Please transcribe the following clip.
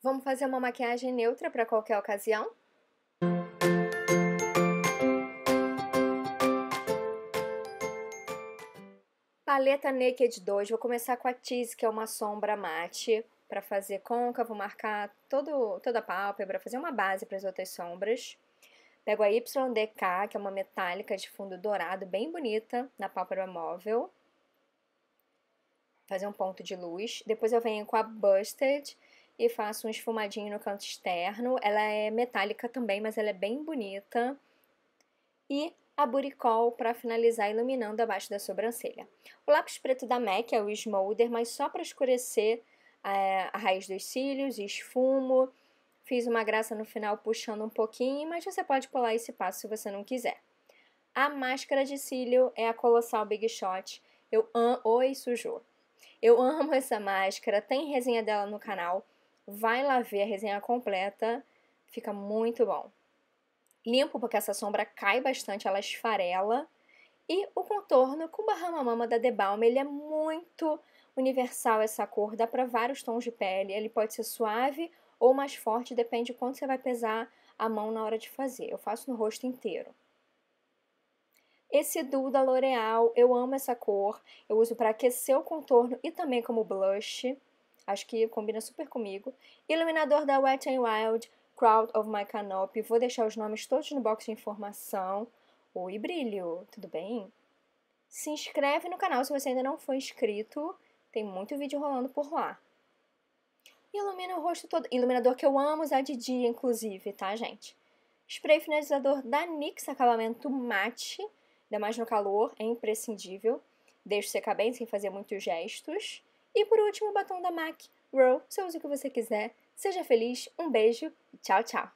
Vamos fazer uma maquiagem neutra para qualquer ocasião? Paleta Naked 2, vou começar com a Tease, que é uma sombra mate, para fazer côncavo, marcar todo, toda a pálpebra, fazer uma base para as outras sombras. Pego a YDK, que é uma metálica de fundo dourado, bem bonita, na pálpebra móvel. Fazer um ponto de luz. Depois eu venho com a Busted, e faço um esfumadinho no canto externo. Ela é metálica também, mas ela é bem bonita. E a Buricol para finalizar iluminando abaixo da sobrancelha. O lápis preto da MAC é o Smolder, mas só para escurecer a, eh, a raiz dos cílios, esfumo. Fiz uma graça no final puxando um pouquinho, mas você pode pular esse passo se você não quiser. A máscara de cílio é a Colossal Big Shot. Eu amo... Oi, sujou. Eu amo essa máscara, tem resenha dela no canal. Vai lá ver a resenha completa, fica muito bom. Limpo porque essa sombra cai bastante, ela esfarela. E o contorno com Bahama Mama da The Balm, ele é muito universal essa cor, dá para vários tons de pele, ele pode ser suave ou mais forte, depende de quanto você vai pesar a mão na hora de fazer. Eu faço no rosto inteiro. Esse duo da L'Oreal, eu amo essa cor. Eu uso para aquecer o contorno e também como blush. Acho que combina super comigo. Iluminador da Wet n Wild, Crowd of My Canopy. Vou deixar os nomes todos no box de informação. Oi, brilho, tudo bem? Se inscreve no canal se você ainda não for inscrito. Tem muito vídeo rolando por lá. Ilumina o rosto todo. Iluminador que eu amo usar de dia, inclusive, tá, gente? Spray finalizador da NYX, acabamento mate, ainda mais no calor, é imprescindível. Deixa secar bem sem fazer muitos gestos. E por último, o batom da MAC. Row, você usa o que você quiser. Seja feliz, um beijo e tchau, tchau!